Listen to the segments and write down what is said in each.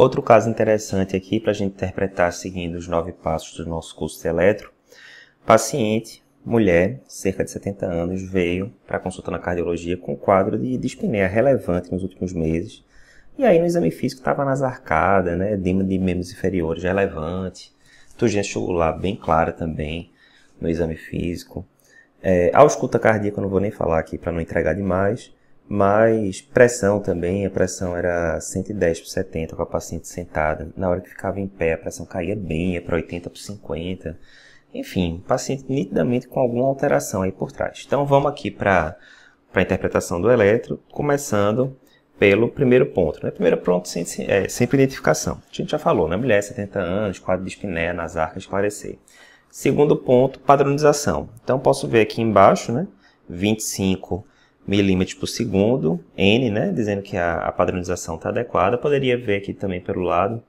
Outro caso interessante aqui para a gente interpretar seguindo os nove passos do nosso curso de eletro. Paciente, mulher, cerca de 70 anos, veio para consulta na cardiologia com quadro de dispneia relevante nos últimos meses. E aí no exame físico estava nas arcadas, né, edema de membros inferiores relevante, turgência jugular bem clara também no exame físico. É, ausculta cardíaca eu não vou nem falar aqui para não entregar demais. Mas pressão também, a pressão era 110 por 70 com a paciente sentada. Na hora que ficava em pé, a pressão caía bem, ia para 80 por 50. Enfim, paciente nitidamente com alguma alteração aí por trás. Então vamos aqui para a interpretação do eletro, começando pelo primeiro ponto. Né? Primeiro ponto, é, sempre identificação. A gente já falou, né? Mulher, 70 anos, quadro de espinéia nas arcas, esclarecer. Segundo ponto, padronização. Então posso ver aqui embaixo, né? 25 milímetros por segundo, N, né, dizendo que a, a padronização está adequada. Poderia ver aqui também pelo lado,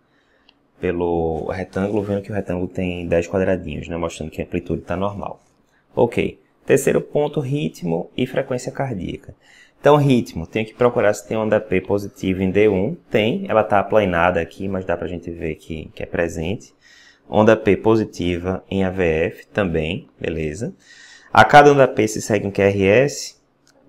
pelo retângulo, vendo que o retângulo tem 10 quadradinhos, né, mostrando que a amplitude está normal. Ok. Terceiro ponto, ritmo e frequência cardíaca. Então, ritmo, tenho que procurar se tem onda P positiva em D1. Tem, ela está aplanada aqui, mas dá para a gente ver que, que é presente. Onda P positiva em AVF também, beleza. A cada onda P se segue um QRS,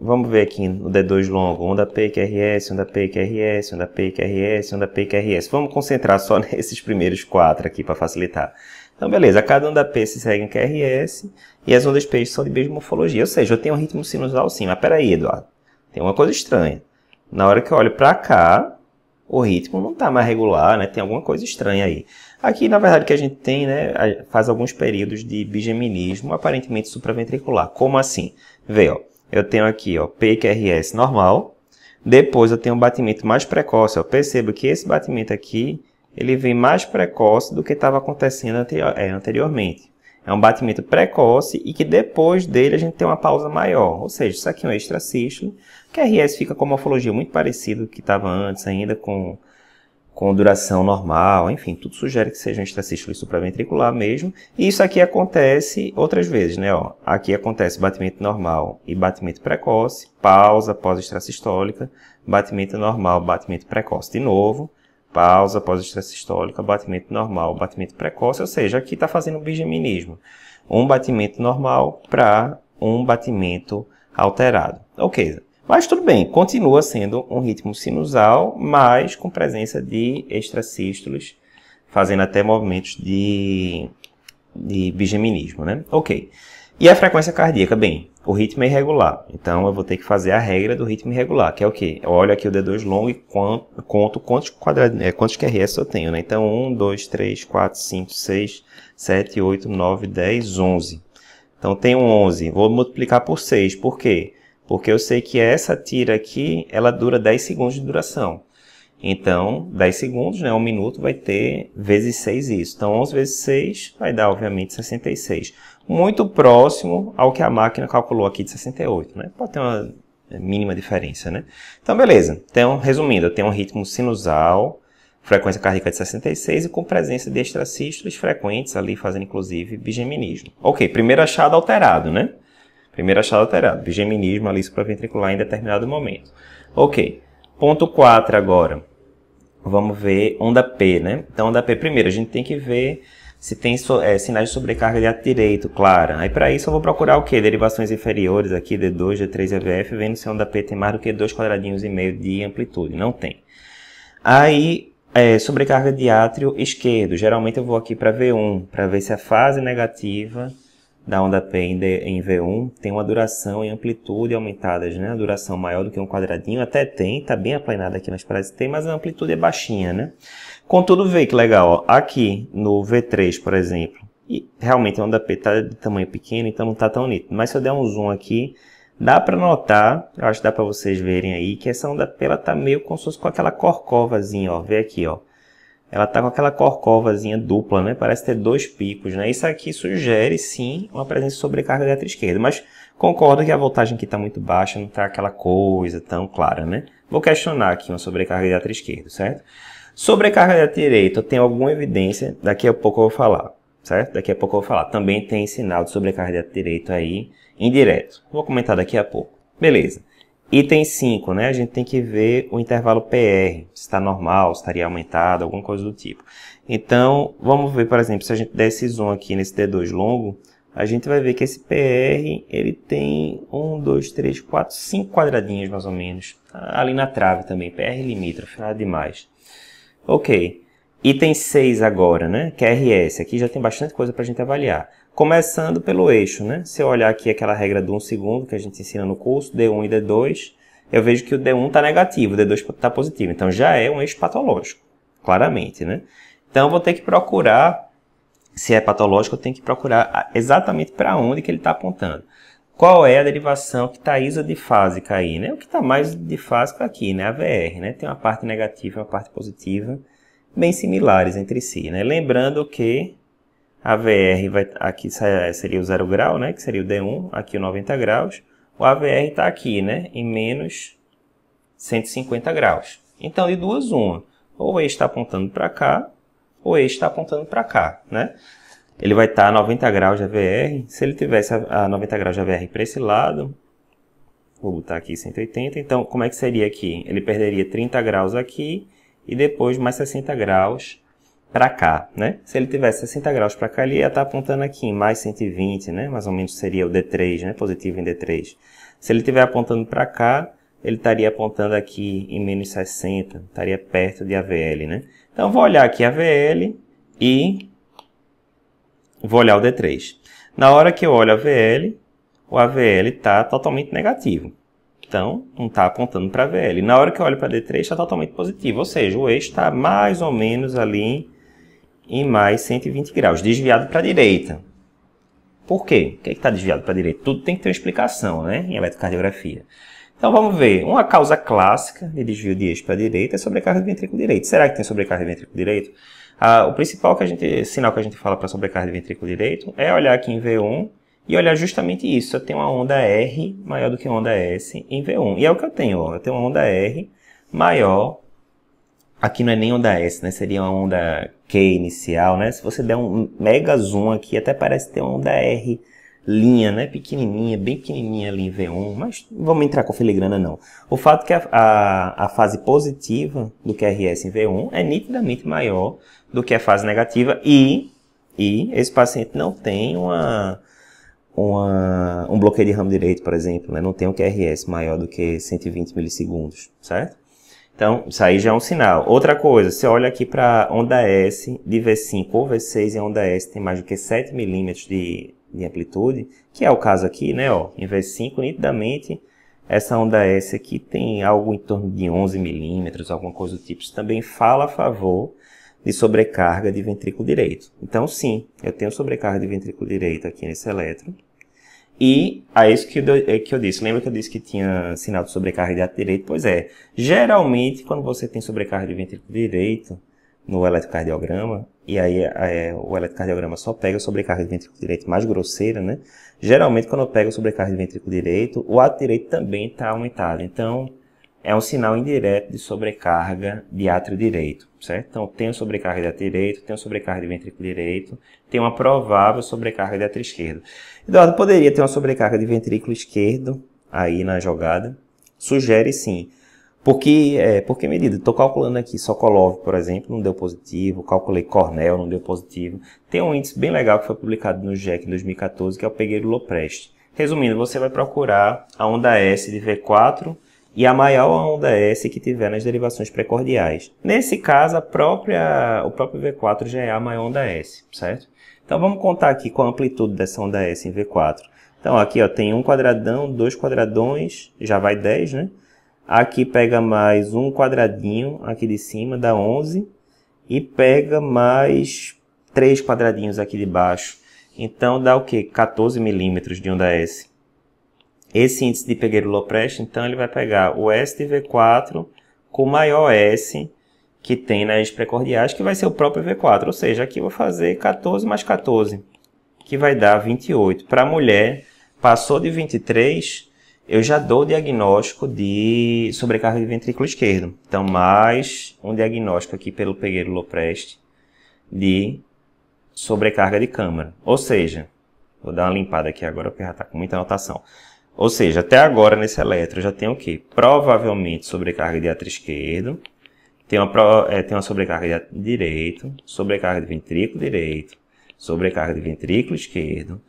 Vamos ver aqui no D2 longo, onda PQRS, onda PQRS, onda PQRS, onda PQRS. Vamos concentrar só nesses primeiros quatro aqui para facilitar. Então, beleza, cada onda P se segue em QRS e as ondas P são de mesma morfologia, ou seja, eu tenho um ritmo sinusal sim, mas peraí, Eduardo, tem uma coisa estranha. Na hora que eu olho para cá, o ritmo não está mais regular, né? tem alguma coisa estranha aí. Aqui, na verdade, o que a gente tem, né, faz alguns períodos de bigeminismo aparentemente supraventricular. Como assim? Vê, ó eu tenho aqui ó, PQRS normal. Depois eu tenho um batimento mais precoce. eu Perceba que esse batimento aqui ele vem mais precoce do que estava acontecendo anterior, é, anteriormente. É um batimento precoce e que depois dele a gente tem uma pausa maior. Ou seja, isso aqui é um extrasístole. QRS fica com uma morfologia muito parecida do que estava antes ainda, com com duração normal, enfim, tudo sugere que seja um extracístole supraventricular mesmo. E isso aqui acontece outras vezes, né? Ó, aqui acontece batimento normal e batimento precoce, pausa pós-extracistólica, batimento normal, batimento precoce de novo, pausa pós-extracistólica, batimento normal, batimento precoce, ou seja, aqui está fazendo um bigeminismo. Um batimento normal para um batimento alterado. Ok, mas tudo bem, continua sendo um ritmo sinusal, mas com presença de extrasístoles, fazendo até movimentos de, de bigeminismo, né? Ok. E a frequência cardíaca? Bem, o ritmo é irregular, então eu vou ter que fazer a regra do ritmo irregular, que é o quê? Eu olho aqui o D2 longo e conto, quantos, quadrados, é, quantos QRS eu tenho, né? Então, 1, 2, 3, 4, 5, 6, 7, 8, 9, 10, 11. Então, tenho 11. Vou multiplicar por 6, por quê? Porque eu sei que essa tira aqui, ela dura 10 segundos de duração. Então, 10 segundos, né, um minuto, vai ter vezes 6 isso. Então, 11 vezes 6 vai dar, obviamente, 66. Muito próximo ao que a máquina calculou aqui de 68. Né? Pode ter uma é, mínima diferença. Né? Então, beleza. Então, resumindo, eu tenho um ritmo sinusal, frequência cardíaca de 66 e com presença de extracístoles frequentes ali, fazendo inclusive bigeminismo. Ok, primeiro achado alterado, né? Primeiro é achado alterado, geminismo ali supraventricular em determinado momento. Ok. Ponto 4 agora. Vamos ver onda P, né? Então, onda P, primeiro, a gente tem que ver se tem é, sinais de sobrecarga de ato direito, clara. Aí, para isso, eu vou procurar o quê? Derivações inferiores aqui, D2, D3 e AVF, vendo se a onda P tem mais do que dois quadradinhos e meio de amplitude. Não tem. Aí, é, sobrecarga de átrio esquerdo. Geralmente, eu vou aqui para V1, para ver se a fase negativa da onda P em, V1 tem uma duração e amplitude aumentadas, né? A duração maior do que um quadradinho até tem, tá bem aplanada aqui nas paradas tem, mas a amplitude é baixinha, né? Contudo, vê que legal, ó, aqui no V3, por exemplo, e realmente a onda P tá de tamanho pequeno, então não tá tão nítido, mas se eu der um zoom aqui, Dá para notar, eu acho que dá para vocês verem aí, que essa onda P ela tá meio como se fosse com aquela corcovazinha, ó. Vê aqui, ó ela está com aquela corcovazinha dupla, né? Parece ter dois picos, né? Isso aqui sugere, sim, uma presença de sobrecarga elétrica esquerda, mas concordo que a voltagem aqui está muito baixa, não está aquela coisa tão clara, né? Vou questionar aqui uma sobrecarga elétrica esquerda, certo? Sobrecarga elétrica direita, tem alguma evidência, daqui a pouco eu vou falar, certo? Daqui a pouco eu vou falar. Também tem sinal de sobrecarga elétrica direita aí, indireto. Vou comentar daqui a pouco. Beleza. Item 5, né? A gente tem que ver o intervalo PR, se está normal, se estaria aumentado, alguma coisa do tipo. Então, vamos ver, por exemplo, se a gente der esse zoom aqui nesse D2 longo, a gente vai ver que esse PR, ele tem 1, 2, 3, 4, 5 quadradinhos mais ou menos. Tá ali na trave também, PR limítrofe, nada demais. Ok. Item 6 agora, né? Que é RS? Aqui já tem bastante coisa para a gente avaliar. Começando pelo eixo, né? Se eu olhar aqui aquela regra do 1 um segundo que a gente ensina no curso, D1 e D2, eu vejo que o D1 está negativo, o D2 está positivo. Então, já é um eixo patológico, claramente, né? Então, eu vou ter que procurar, se é patológico, eu tenho que procurar exatamente para onde que ele está apontando. Qual é a derivação que está isodifásica aí, né? O que está mais difásico é aqui, né? A VR, né? Tem uma parte negativa e uma parte positiva, bem similares entre si, né? Lembrando que AVR vai, aqui seria o zero grau, né? Que seria o D1, aqui o 90 graus. O AVR está aqui, né? Em menos 150 graus. Então, de duas, uma. Ou E está apontando para cá, ou E está apontando para cá, né? Ele vai estar tá a 90 graus de AVR. Se ele tivesse a 90 graus de AVR para esse lado, vou botar aqui 180. Então, como é que seria aqui? Ele perderia 30 graus aqui e depois mais 60 graus aqui para cá, né? Se ele tivesse 60 graus para cá, ele ia estar tá apontando aqui em mais 120, né? Mais ou menos seria o D3, né? Positivo em D3. Se ele estiver apontando para cá, ele estaria apontando aqui em menos 60, estaria perto de AVL, né? Então, vou olhar aqui AVL e vou olhar o D3. Na hora que eu olho AVL, o AVL está totalmente negativo. Então, não está apontando para AVL. Na hora que eu olho para D3, está totalmente positivo. Ou seja, o eixo está mais ou menos ali e mais 120 graus, desviado para a direita. Por quê? O que é está desviado para a direita? Tudo tem que ter uma explicação né? em eletrocardiografia. Então vamos ver. Uma causa clássica de desvio de eixo para a direita é sobrecarga do ventrículo direito. Será que tem sobrecarga do ventrículo direito? Ah, o principal que a gente, sinal que a gente fala para sobrecarga do ventrículo direito é olhar aqui em V1 e olhar justamente isso. Eu tenho uma onda R maior do que uma onda S em V1. E é o que eu tenho. Ó. Eu tenho uma onda R maior aqui não é nem onda S, né? Seria uma onda Q inicial, né? Se você der um mega zoom aqui, até parece ter uma onda R linha, né? Pequenininha, bem pequenininha ali em V1, mas não vamos entrar com filigrana não. O fato é que a, a, a, fase positiva do QRS em V1 é nitidamente maior do que a fase negativa e, e esse paciente não tem uma, uma, um bloqueio de ramo direito, por exemplo, né? Não tem um QRS maior do que 120 milissegundos, certo? Então, isso aí já é um sinal. Outra coisa, você olha aqui para onda S, de V5 ou V6 a onda S tem mais do que 7 milímetros de, de amplitude, que é o caso aqui, né? Ó, em V5, nitidamente, essa onda S aqui tem algo em torno de 11 milímetros, alguma coisa do tipo. Isso também fala a favor de sobrecarga de ventrículo direito. Então, sim, eu tenho sobrecarga de ventrículo direito aqui nesse elétron. E é isso que eu, é que eu disse. Lembra que eu disse que tinha sinal de sobrecarga de ato direito? Pois é. Geralmente, quando você tem sobrecarga de ventrículo direito no eletrocardiograma, e aí é, é, o eletrocardiograma só pega a sobrecarga de ventrículo direito mais grosseira, né? Geralmente, quando eu pego a sobrecarga de ventrículo direito, o ato direito também está aumentado. Então, é um sinal indireto de sobrecarga de átrio direito, certo? Então, tenho sobrecarga de átrio direito, tenho sobrecarga de ventrículo direito, tenho uma provável sobrecarga de átrio esquerdo. Eduardo, poderia ter uma sobrecarga de ventrículo esquerdo aí na jogada? Sugere sim. Porque, é, por que medida? Estou calculando aqui Sokolov, por exemplo, não deu positivo, calculei Cornell, não deu positivo. Tem um índice bem legal que foi publicado no GEC em 2014, que é o Pegueiro-Lopresti. Resumindo, você vai procurar a onda S de V4 e a maior onda é S que tiver nas derivações precordiais. Nesse caso, própria, o próprio V4 já é a maior onda é S, certo? Então vamos contar aqui com a amplitude dessa onda é S em V4. Então aqui ó, tem um quadradão, dois quadradões, já vai 10, né? Aqui pega mais um quadradinho aqui de cima, dá 11. E pega mais três quadradinhos aqui de baixo. Então dá o que? 14 milímetros de onda S. Esse índice de pegueiro Lopreste, então, ele vai pegar o S de v 4 com o maior S que tem nas precordiais, que vai ser o próprio V4. Ou seja, aqui eu vou fazer 14 mais 14, que vai dar 28. Para a mulher, passou de 23, eu já dou o diagnóstico de sobrecarga de ventrículo esquerdo. Então, mais um diagnóstico aqui pelo Pegueiro Lopreste de sobrecarga de câmara. Ou seja, vou dar uma limpada aqui agora porque já está com muita anotação. Ou seja, até agora nesse elétron já tem o quê? Provavelmente sobrecarga de átrio esquerdo, tem uma, é, tem uma sobrecarga de átrio direito, sobrecarga de ventrículo direito, sobrecarga de ventrículo esquerdo.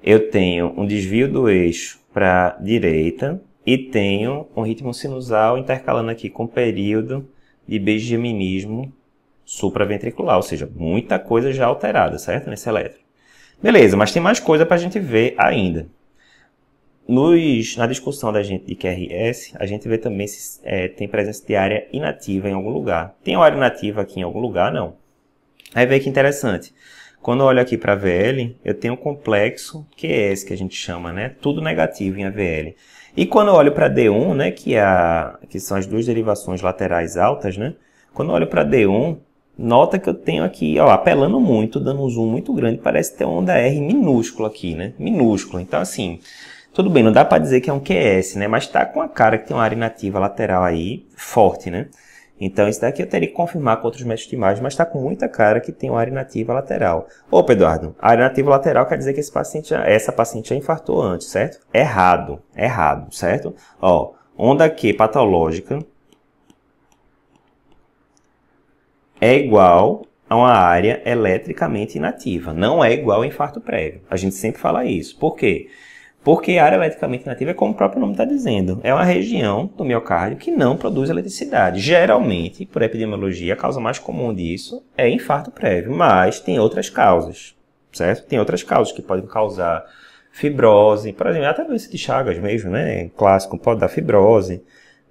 Eu tenho um desvio do eixo para direita e tenho um ritmo sinusal intercalando aqui com período de begeminismo supraventricular, ou seja, muita coisa já alterada, certo? Nesse elétron. Beleza, mas tem mais coisa para a gente ver ainda. Nos, na discussão da gente de QRS, a gente vê também se é, tem presença de área inativa em algum lugar. Tem área nativa aqui em algum lugar? Não. Aí vê que interessante. Quando eu olho aqui para VL, eu tenho um complexo QS, que a gente chama, né? Tudo negativo em AVL. E quando eu olho para D1, né, que, é a, que são as duas derivações laterais altas, né? Quando eu olho para D1, nota que eu tenho aqui, ó, apelando muito, dando um zoom muito grande, parece ter uma onda R minúscula aqui, né? Minúscula. Então, assim, tudo bem, não dá para dizer que é um QS, né? Mas está com a cara que tem uma área inativa lateral aí, forte, né? Então, isso daqui eu teria que confirmar com outros métodos de imagem, mas está com muita cara que tem uma área inativa lateral. Opa, Eduardo, a área inativa lateral quer dizer que esse paciente essa paciente já infartou antes, certo? Errado, errado, certo? Ó, onda Q patológica é igual a uma área eletricamente inativa. Não é igual ao infarto prévio. A gente sempre fala isso. Por quê? Porque porque a área eletricamente inativa é como o próprio nome está dizendo, é uma região do miocárdio que não produz eletricidade. Geralmente, por epidemiologia, a causa mais comum disso é infarto prévio, mas tem outras causas, certo? Tem outras causas que podem causar fibrose, por exemplo, até doença de Chagas mesmo, né? Clássico, pode dar fibrose,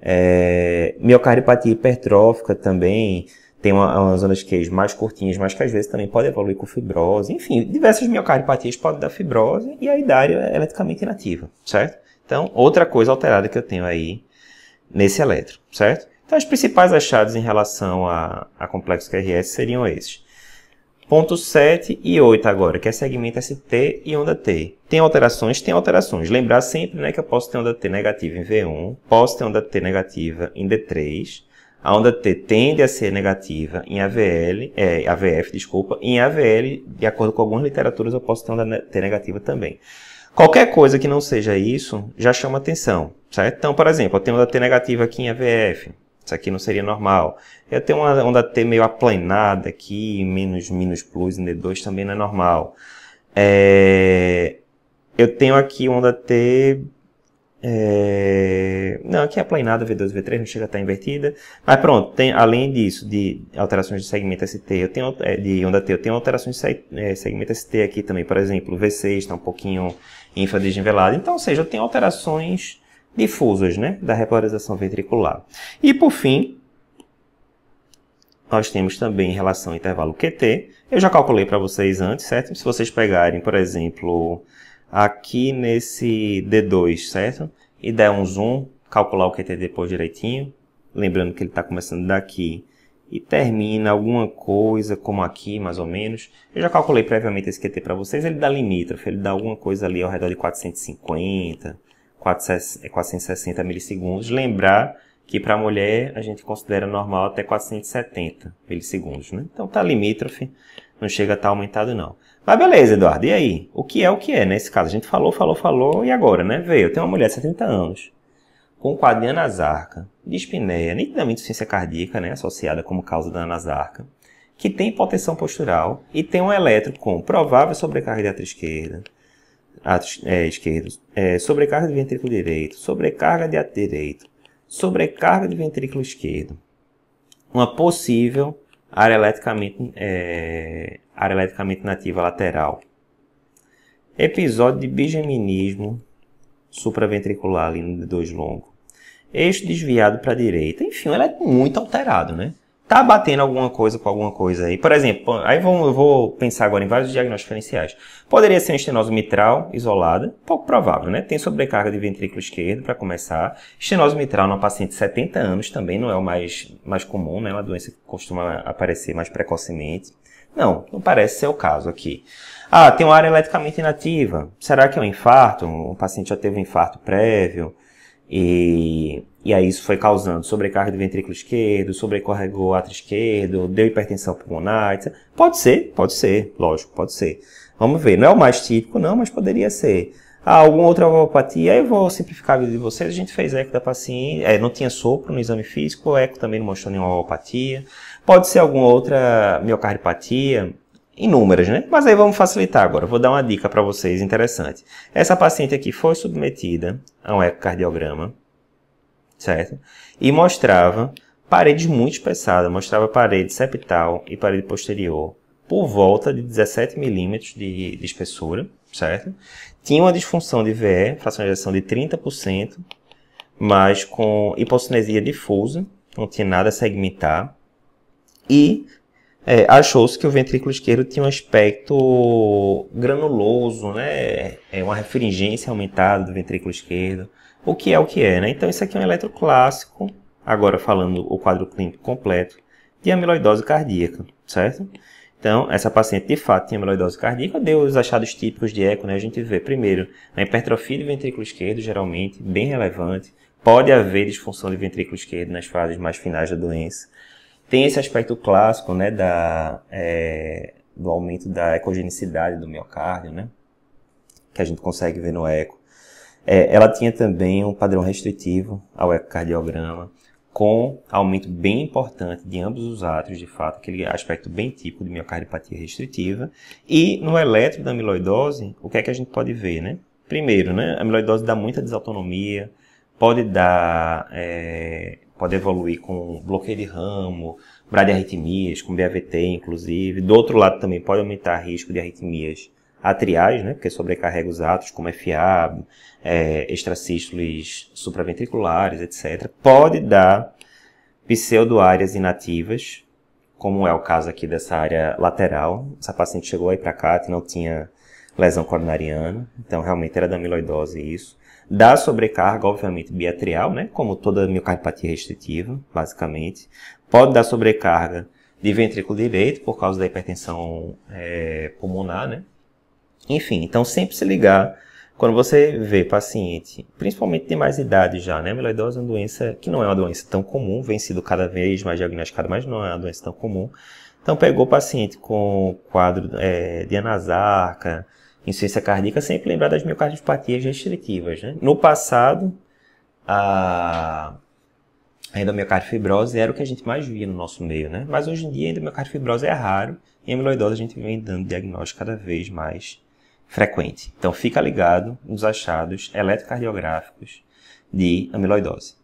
é, miocardiopatia hipertrófica também, tem uma, uma zona de queijo é mais curtinhas, mas que às vezes também pode evoluir com fibrose, enfim, diversas miocardiopatias podem dar fibrose e a idade é eletricamente inativa, certo? Então, outra coisa alterada que eu tenho aí nesse eletro, certo? Então, os principais achados em relação a, a complexo QRS seriam esses. Ponto 7 e 8 agora, que é segmento ST e onda T. Tem alterações? Tem alterações. Lembrar sempre né, que eu posso ter onda T negativa em V1, posso ter onda T negativa em D3, a onda T tende a ser negativa em AVL, é, AVF, desculpa, em AVL, de acordo com algumas literaturas, eu posso ter onda T negativa também. Qualquer coisa que não seja isso já chama atenção, certo? Então, por exemplo, eu tenho onda T negativa aqui em AVF, isso aqui não seria normal. Eu tenho uma onda T meio aplanada aqui, menos, menos plus em D2 também não é normal. É... Eu tenho aqui onda T é... Não, aqui é planeado V2, V3, não chega a estar invertida. Mas pronto, tem, além disso, de alterações de segmento ST, eu tenho, é, de onda T, eu tenho alterações de é, segmento ST aqui também. Por exemplo, V6 está um pouquinho infradesnivelado. Então, ou seja, eu tenho alterações difusas, né? Da repolarização ventricular. E por fim, nós temos também em relação ao intervalo QT. Eu já calculei para vocês antes, certo? Se vocês pegarem, por exemplo, aqui nesse D2, certo? E der um zoom, calcular o QT depois direitinho. Lembrando que ele está começando daqui e termina alguma coisa como aqui, mais ou menos. Eu já calculei previamente esse QT para vocês, ele dá limítrofe, ele dá alguma coisa ali ao redor de 450, 460 é, milissegundos. Lembrar que para mulher a gente considera normal até 470 milissegundos, né? Então tá limítrofe, não chega a estar tá aumentado não. Mas beleza, Eduardo, e aí? O que é o que é nesse né? caso? A gente falou, falou, falou, e agora, né? Veio, tem uma mulher de 70 anos, com de anasarca, de espineia, nitidamente insuficiência cardíaca, né? Associada como causa da anasarca, que tem hipotensão postural e tem um elétrico com provável sobrecarga de átrio esquerda, é, esquerdo, é, sobrecarga de ventrículo direito, sobrecarga de ato direito, sobrecarga de ventrículo esquerdo, uma possível área eletricamente é, área eletricamente nativa lateral. Episódio de bigeminismo supraventricular ali no dois longo. Eixo desviado para a direita. Enfim, ela é muito alterado, né? Tá batendo alguma coisa com alguma coisa aí. Por exemplo, aí vou, eu vou pensar agora em vários diagnósticos diferenciais. Poderia ser uma estenose mitral isolada, pouco provável, né? Tem sobrecarga de ventrículo esquerdo para começar. Estenose mitral numa paciente de 70 anos também não é o mais, mais comum, né? É uma doença que costuma aparecer mais precocemente. Não, não parece ser o caso aqui. Ah, tem uma área eletricamente inativa. Será que é um infarto? O paciente já teve um infarto prévio e, e aí isso foi causando sobrecarga do ventrículo esquerdo, sobrecarregou o átrio esquerdo, deu hipertensão pulmonar, etc. Pode ser, pode ser, lógico, pode ser. Vamos ver, não é o mais típico não, mas poderia ser. Ah, alguma outra valvopatia? Eu vou simplificar a vida de vocês. A gente fez eco da paciente, é, não tinha sopro no exame físico, o eco também não mostrou nenhuma valvopatia. Pode ser alguma outra miocardiopatia, inúmeras, né? Mas aí vamos facilitar agora. Vou dar uma dica para vocês interessante. Essa paciente aqui foi submetida a um ecocardiograma, certo? E mostrava parede muito espessada, mostrava parede septal e parede posterior por volta de 17 milímetros de, de espessura, certo? tinha uma disfunção de VE, fração de ejeção de 30%, mas com hipocinesia difusa, não tinha nada a segmentar, e é, achou-se que o ventrículo esquerdo tinha um aspecto granuloso, né? É uma refringência aumentada do ventrículo esquerdo, o que é o que é, né? Então isso aqui é um eletroclássico, agora falando o quadro clínico completo, de amiloidose cardíaca, certo? Então, essa paciente de fato tinha amiloidose cardíaca, deu os achados típicos de eco, né? A gente vê, primeiro, a hipertrofia do ventrículo esquerdo, geralmente, bem relevante. Pode haver disfunção de ventrículo esquerdo nas fases mais finais da doença. Tem esse aspecto clássico, né, da, é, do aumento da ecogenicidade do miocárdio, né? Que a gente consegue ver no eco. É, ela tinha também um padrão restritivo ao ecocardiograma com aumento bem importante de ambos os átrios, de fato, aquele aspecto bem típico de miocardiopatia restritiva. E no eletro da amiloidose, o que é que a gente pode ver, né? Primeiro, né, a amiloidose dá muita desautonomia, pode dar, é, pode evoluir com bloqueio de ramo, bradiarritmias, com BAVT, inclusive. Do outro lado também pode aumentar risco de arritmias atriais, né, porque sobrecarrega os atos, como FA, é, extracístoles supraventriculares, etc. Pode dar pseudoáreas inativas, como é o caso aqui dessa área lateral. Essa paciente chegou aí para cá, não tinha lesão coronariana, então realmente era da amiloidose isso. Dá sobrecarga, obviamente, biatrial, né, como toda miocardiopatia restritiva, basicamente. Pode dar sobrecarga de ventrículo direito, por causa da hipertensão é, pulmonar, né, enfim, então sempre se ligar quando você vê paciente, principalmente de mais idade já, né? Mieloidose é uma doença que não é uma doença tão comum, vem sido cada vez mais diagnosticada, mas não é uma doença tão comum. Então, pegou paciente com quadro é, de anasarca, insuficiência cardíaca, sempre lembrar das miocardiopatias restritivas, né? No passado, a endomiocardifibrose era o que a gente mais via no nosso meio, né? Mas hoje em dia, a endomiocardifibrose é raro e a amiloidose a gente vem dando diagnóstico cada vez mais frequente. Então fica ligado nos achados eletrocardiográficos de amiloidose.